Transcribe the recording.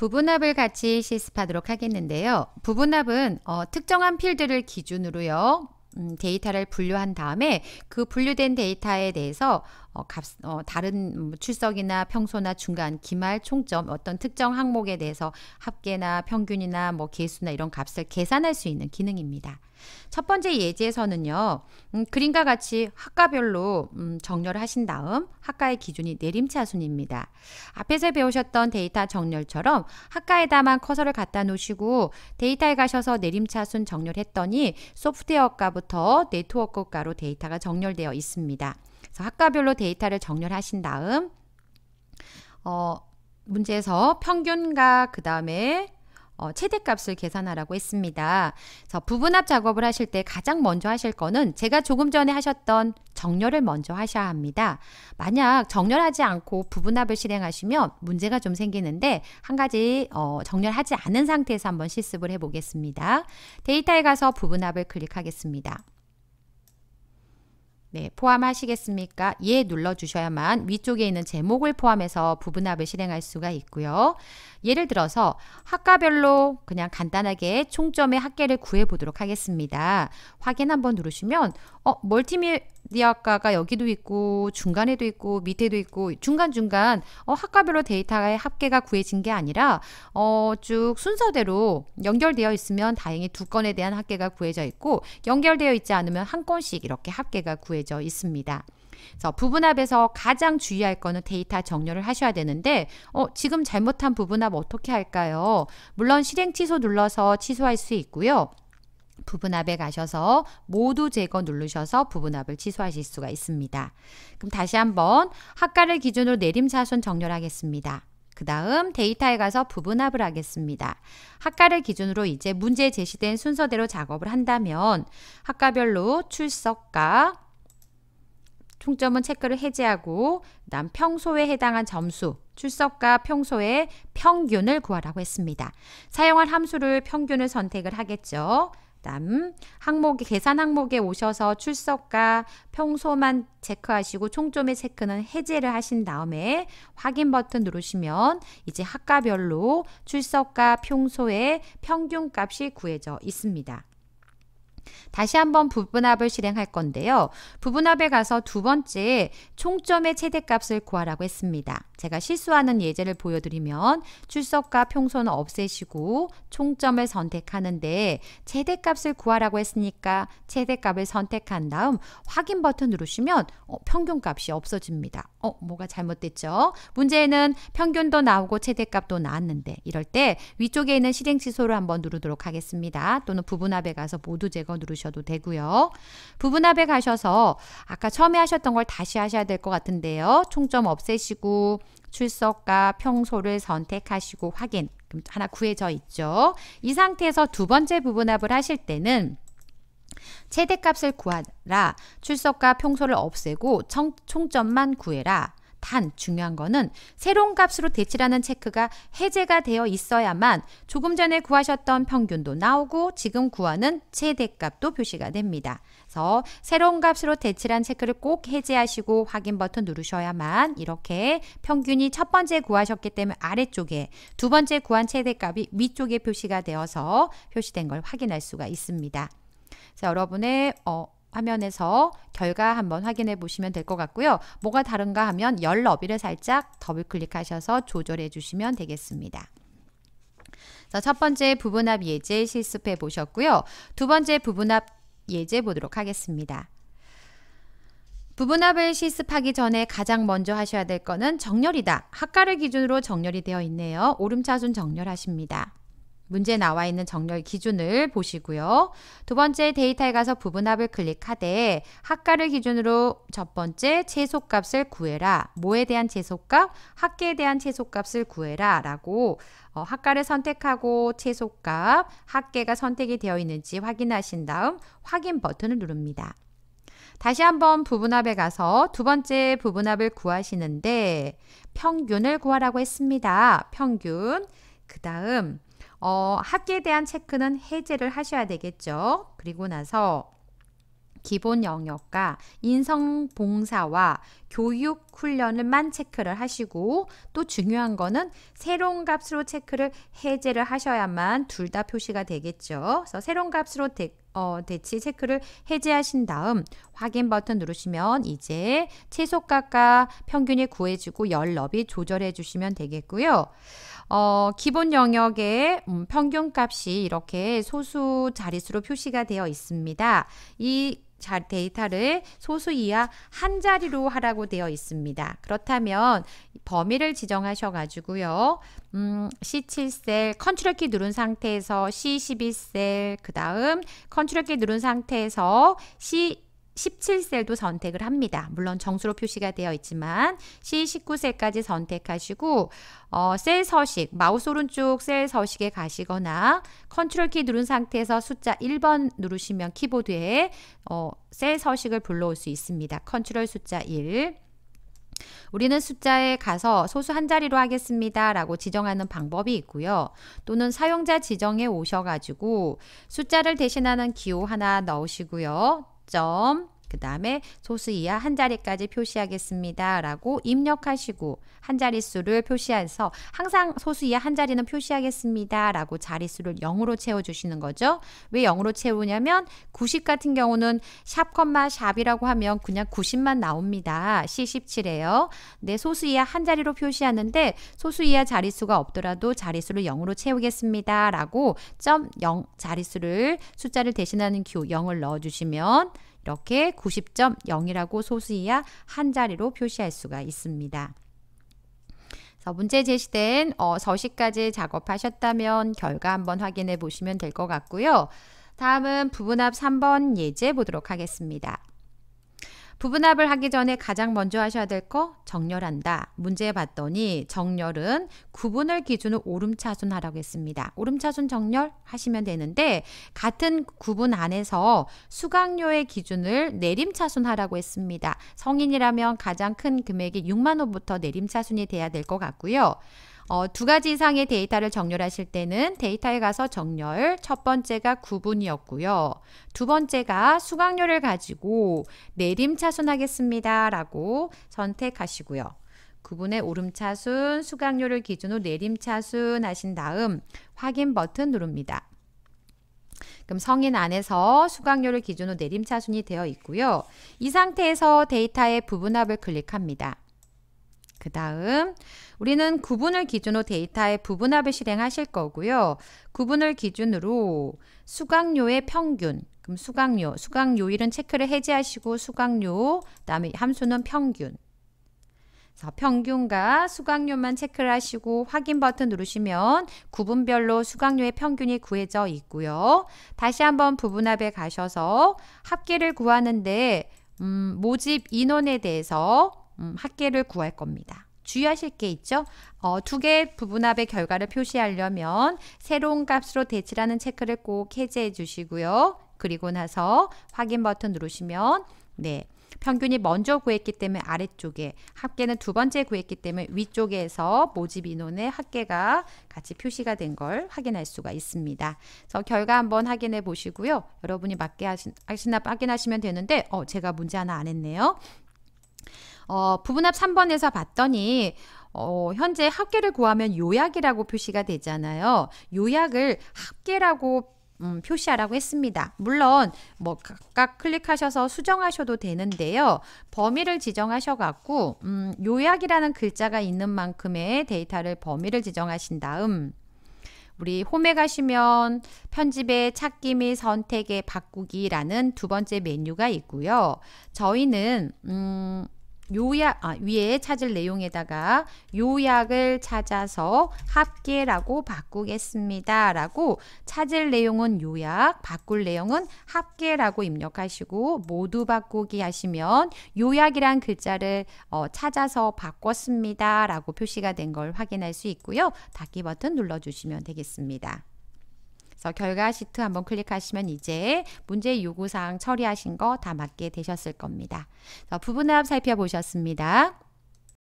부분합을 같이 실습하도록 하겠는데요. 부분합은 어, 특정한 필드를 기준으로요. 음, 데이터를 분류한 다음에 그 분류된 데이터에 대해서 어, 값, 어, 다른 음, 출석이나 평소나 중간, 기말, 총점 어떤 특정 항목에 대해서 합계나 평균이나 뭐 개수나 이런 값을 계산할 수 있는 기능입니다. 첫 번째 예제에서는요, 음, 그림과 같이 학과별로 음, 정렬을 하신 다음 학과의 기준이 내림차순입니다. 앞에서 배우셨던 데이터 정렬처럼 학과에다만 커서를 갖다 놓으시고 데이터에 가셔서 내림차순 정렬했더니 소프트웨어과부터네트워크과로 데이터가 정렬되어 있습니다. 그래서 학과별로 데이터를 정렬하신 다음 어, 문제에서 평균과 그 다음에 어, 최대값을 계산하라고 했습니다. 그래서 부분합 작업을 하실 때 가장 먼저 하실 거는 제가 조금 전에 하셨던 정렬을 먼저 하셔야 합니다. 만약 정렬하지 않고 부분합을 실행하시면 문제가 좀 생기는데 한 가지 어, 정렬하지 않은 상태에서 한번 실습을 해보겠습니다. 데이터에 가서 부분합을 클릭하겠습니다. 네, 포함하시겠습니까? 예 눌러주셔야만 위쪽에 있는 제목을 포함해서 부분합을 실행할 수가 있고요. 예를 들어서 학과별로 그냥 간단하게 총점의 학계를 구해보도록 하겠습니다. 확인 한번 누르시면 어, 멀티미 디어과가 여기도 있고 중간에도 있고 밑에도 있고 중간중간 어, 학과별로 데이터의 합계가 구해진 게 아니라 어, 쭉 순서대로 연결되어 있으면 다행히 두 건에 대한 합계가 구해져 있고 연결되어 있지 않으면 한 건씩 이렇게 합계가 구해져 있습니다. 그래서 부분합에서 가장 주의할 거는 데이터 정렬을 하셔야 되는데 어, 지금 잘못한 부분합 어떻게 할까요? 물론 실행 취소 눌러서 취소할 수 있고요. 부분합에 가셔서 모두 제거 누르셔서 부분합을 취소하실 수가 있습니다. 그럼 다시 한번 학과를 기준으로 내림차순 정렬하겠습니다. 그 다음 데이터에 가서 부분합을 하겠습니다. 학과를 기준으로 이제 문제에 제시된 순서대로 작업을 한다면 학과별로 출석과 총점은 체크를 해제하고 그다음 평소에 해당한 점수 출석과 평소의 평균을 구하라고 했습니다. 사용할 함수를 평균을 선택을 하겠죠. 다음 항목 계산 항목에 오셔서 출석과 평소만 체크하시고 총점의 체크는 해제를 하신 다음에 확인 버튼 누르시면 이제 학과별로 출석과 평소의 평균 값이 구해져 있습니다. 다시 한번 부분합을 실행할 건데요. 부분합에 가서 두 번째 총점의 최대값을 구하라고 했습니다. 제가 실수하는 예제를 보여드리면 출석과 평소는 없애시고 총점을 선택하는데 최대값을 구하라고 했으니까 최대값을 선택한 다음 확인 버튼 누르시면 어, 평균값이 없어집니다. 어, 뭐가 잘못됐죠? 문제에는 평균도 나오고 최대값도 나왔는데 이럴 때 위쪽에 있는 실행 취소를 한번 누르도록 하겠습니다. 또는 부분합에 가서 모두 제거 누르셔도 되고요. 부분합에 가셔서 아까 처음에 하셨던 걸 다시 하셔야 될 것 같은데요. 총점 없애시고 출석과 평소를 선택하시고 확인 그럼 하나 구해져 있죠. 이 상태에서 두 번째 부분합을 하실 때는 최대값을 구하라. 출석과 평소를 없애고 청, 총점만 구해라. 단 중요한 거는 새로운 값으로 대치라는 체크가 해제가 되어 있어야만 조금 전에 구하셨던 평균도 나오고 지금 구하는 최대값도 표시가 됩니다. 그래서 새로운 값으로 대치란 체크를 꼭 해제하시고 확인 버튼 누르셔야만 이렇게 평균이 첫 번째 구하셨기 때문에 아래쪽에 두 번째 구한 최대값이 위쪽에 표시가 되어서 표시된 걸 확인할 수가 있습니다. 자, 여러분의 어, 화면에서 결과 한번 확인해 보시면 될 것 같고요. 뭐가 다른가 하면 열 너비를 살짝 더블 클릭하셔서 조절해 주시면 되겠습니다. 자, 첫 번째 부분합 예제 실습해 보셨고요. 두 번째 부분합 예제 보도록 하겠습니다. 부분합을 실습하기 전에 가장 먼저 하셔야 될 것은 정렬이다. 학과를 기준으로 정렬이 되어 있네요. 오름차순 정렬하십니다. 문제에 나와 있는 정렬 기준을 보시고요. 두 번째 데이터에 가서 부분합을 클릭하되 학과를 기준으로 첫 번째 최소값을 구해라. 뭐에 대한 최소값? 학계에 대한 최소값을 구해라. 라고 어, 학과를 선택하고 최소값, 학계가 선택이 되어 있는지 확인하신 다음 확인 버튼을 누릅니다. 다시 한번 부분합에 가서 두 번째 부분합을 구하시는데 평균을 구하라고 했습니다. 평균. 그 다음 어, 학기에 대한 체크는 해제를 하셔야 되겠죠. 그리고 나서 기본 영역과 인성 봉사와 교육 훈련을만 체크를 하시고 또 중요한 거는 새로운 값으로 체크를 해제를 하셔야만 둘 다 표시가 되겠죠. 그래서 새로운 값으로 데, 어, 대치 체크를 해제하신 다음 확인 버튼 누르시면 이제 최소가가 평균이 구해지고 열 너비 조절해 주시면 되겠고요. 어, 기본 영역의 음, 평균 값이 이렇게 소수 자릿수로 표시가 되어 있습니다. 이잘 데이터를 소수 이하 한 자리로 하라고 되어 있습니다. 그렇다면 범위를 지정하셔 가지고요. 음, C7셀 컨트롤 키 누른 상태에서 C12셀 그다음 컨트롤 키 누른 상태에서 C 그 17셀도 선택을 합니다. 물론 정수로 표시가 되어 있지만 C19셀까지 선택하시고 어, 셀 서식, 마우스 오른쪽 셀 서식에 가시거나 컨트롤 키 누른 상태에서 숫자 1번 누르시면 키보드에 어, 셀 서식을 불러올 수 있습니다. 컨트롤 숫자 1 우리는 숫자에 가서 소수 한 자리로 하겠습니다 라고 지정하는 방법이 있고요. 또는 사용자 지정에 오셔가지고 숫자를 대신하는 기호 하나 넣으시고요. 10점. 그 다음에 소수 이하 한 자리까지 표시하겠습니다. 라고 입력하시고 한 자릿수를 표시해서 항상 소수 이하 한 자리는 표시하겠습니다. 라고 자릿수를 0으로 채워주시는 거죠. 왜 0으로 채우냐면 90 같은 경우는 샵, 컴마, 샵이라고 하면 그냥 90만 나옵니다. C17에요. 네, 소수 이하 한 자리로 표시하는데 소수 이하 자릿수가 없더라도 자릿수를 0으로 채우겠습니다. 라고 점 0 자릿수를 숫자를 대신하는 q 0을 넣어주시면 이렇게 90.0이라고 소수이하 한 자리로 표시할 수가 있습니다. 문제 제시된 어, 서식까지 작업하셨다면 결과 한번 확인해 보시면 될 것 같고요. 다음은 부분 앞 3번 예제 보도록 하겠습니다. 부분합을 하기 전에 가장 먼저 하셔야 될 거 정렬한다. 문제 봤더니 정렬은 구분을 기준으로 오름차순 하라고 했습니다. 오름차순 정렬 하시면 되는데 같은 구분 안에서 수강료의 기준을 내림차순 하라고 했습니다. 성인이라면 가장 큰 금액이 6만 원부터 내림차순이 돼야 될 것 같고요. 어, 두 가지 이상의 데이터를 정렬하실 때는 데이터에 가서 정렬, 첫 번째가 구분이었고요. 두 번째가 수강료를 가지고 내림차순 하겠습니다. 라고 선택하시고요. 구분의 오름차순, 수강료를 기준으로 내림차순 하신 다음 확인 버튼 누릅니다. 그럼 성인 안에서 수강료를 기준으로 내림차순이 되어 있고요. 이 상태에서 데이터의 부분합을 클릭합니다. 그 다음 우리는 구분을 기준으로 데이터의 부분합을 실행하실 거고요. 구분을 기준으로 수강료의 평균 그럼 수강료, 수강요일은 체크를 해제하시고 수강료, 다음에 함수는 평균 평균과 수강료만 체크를 하시고 확인 버튼 누르시면 구분별로 수강료의 평균이 구해져 있고요. 다시 한번 부분합에 가셔서 합계를 구하는데 음, 모집 인원에 대해서 음, 학계를 구할 겁니다. 주의하실 게 있죠. 어, 두 개의 부분합의 결과를 표시하려면 새로운 값으로 대치라는 체크를 꼭 해제해 주시고요. 그리고 나서 확인 버튼 누르시면 네. 평균이 먼저 구했기 때문에 아래쪽에 합계는 두 번째 구했기 때문에 위쪽에서 모집 인원의 합계가 같이 표시가 된 걸 확인할 수가 있습니다. 그래서 결과 한번 확인해 보시고요. 여러분이 맞게 하신, 하시나 확인하시면 되는데 어 제가 문제 하나 안 했네요. 어, 부분합 3번에서 봤더니 어, 현재 합계를 구하면 요약이라고 표시가 되잖아요. 요약을 합계라고 음, 표시하라고 했습니다. 물론 뭐 각각 클릭하셔서 수정하셔도 되는데요. 범위를 지정하셔갖고 음, 요약이라는 글자가 있는 만큼의 데이터를 범위를 지정하신 다음 우리 홈에 가시면 편집에 찾기 및선택에 바꾸기라는 두 번째 메뉴가 있고요. 저희는 음, 요약 아, 위에 찾을 내용에다가 요약을 찾아서 합계라고 바꾸겠습니다. 라고 찾을 내용은 요약, 바꿀 내용은 합계라고 입력하시고 모두 바꾸기 하시면 요약이란 글자를 어, 찾아서 바꿨습니다. 라고 표시가 된 걸 확인할 수 있고요. 닫기 버튼 눌러주시면 되겠습니다. 그래서 결과 시트 한번 클릭하시면 이제 문제 요구사항 처리하신 거 다 맞게 되셨을 겁니다. 부분합 살펴보셨습니다.